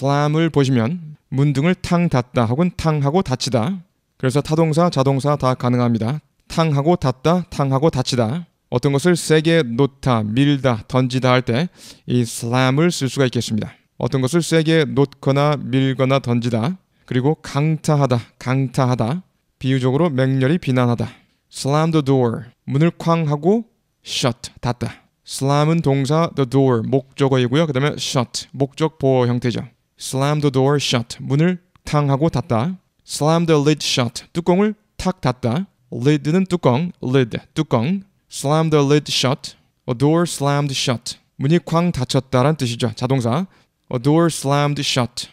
슬람을 보시면 문등을 탕 닫다 혹은 탕하고 닫히다. 그래서 타동사, 자동사 다 가능합니다. 탕하고 닫다, 탕하고 닫히다. 어떤 것을 세게 놓다, 밀다, 던지다 할 때 이 슬람을 쓸 수가 있겠습니다. 어떤 것을 세게 놓거나 밀거나 던지다. 그리고 강타하다, 강타하다. 비유적으로 맹렬히 비난하다. slam the door. 문을 쾅 하고 shut 닫다. slam은 동사 the door 목적어이고요. 그다음에 shut 목적 보호 형태죠. slam the door shut 문을 탕 하고 닫다 slam the lid shut 뚜껑을 탁 닫다 lid는 뚜껑 lid 뚜껑 slam the lid shut a door slammed shut 문이 쾅 닫혔다란 뜻이죠 자동사 a door slammed shut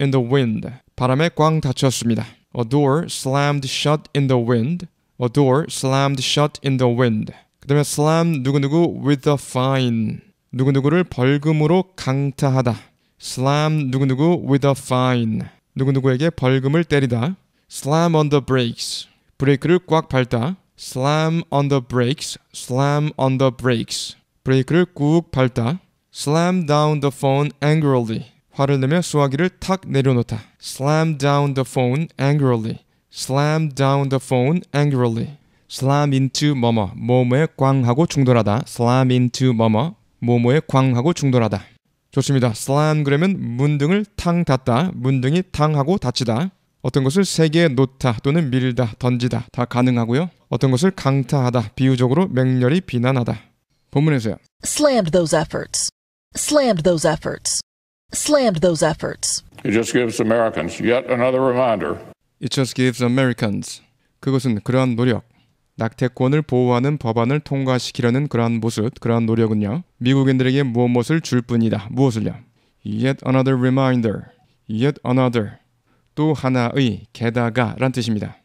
in the wind 바람에 꽝 닫혔습니다 a door slammed shut in the wind a door slammed shut in the wind 그 다음에 slam 누구누구 with a fine 누구누구를 벌금으로 강타하다 slam 누구누구 with a fine 누구누구에게 벌금을 때리다 slam on the brakes 브레이크를 꽉 밟다 slam on the brakes slam on the brakes 브레이크를 꾹 밟다 slam down the phone angrily 화를 내며 수화기를 탁 내려놓다 slam down the phone angrily slam down the phone angrily slam into 뭐뭐 뭐뭐에 꽝하고 충돌하다 slam into 뭐뭐 뭐뭐에 꽝하고 충돌하다 좋습니다. 슬람그램은 문등을 탕 닫다, 문등이 탕하고 닫히다. 어떤 것을 세계에 놓다 또는 밀다, 던지다 다 가능하고요. 어떤 것을 강타하다, 비유적으로 맹렬히 비난하다. 본문에서요. Slammed those efforts. Slammed those efforts. Slammed those efforts. It just gives Americans yet another reminder. It just gives Americans. 그것은 그러한 노력, 낙태권을 보호하는 법안을 통과시키려는 그러한 모습, 그러한 노력은요. 미국인들에게 무엇 무엇을 줄 뿐이다. 무엇을요? Yet another reminder. Yet another. 또 하나의 게다가란 뜻입니다.